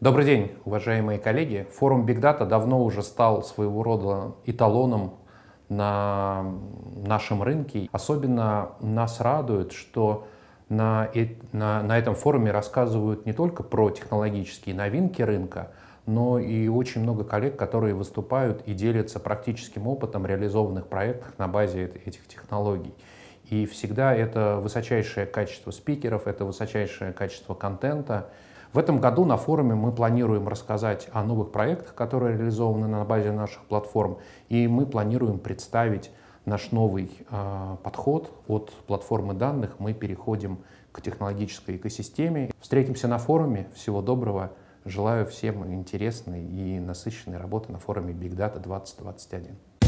Добрый день, уважаемые коллеги. Форум Big Data давно уже стал своего рода эталоном на нашем рынке. Особенно нас радует, что на, э, на, на этом форуме рассказывают не только про технологические новинки рынка, но и очень много коллег, которые выступают и делятся практическим опытом реализованных проектов на базе этих технологий. И всегда это высочайшее качество спикеров, это высочайшее качество контента – в этом году на форуме мы планируем рассказать о новых проектах, которые реализованы на базе наших платформ, и мы планируем представить наш новый э, подход от платформы данных. Мы переходим к технологической экосистеме. Встретимся на форуме. Всего доброго. Желаю всем интересной и насыщенной работы на форуме Big Data 2021.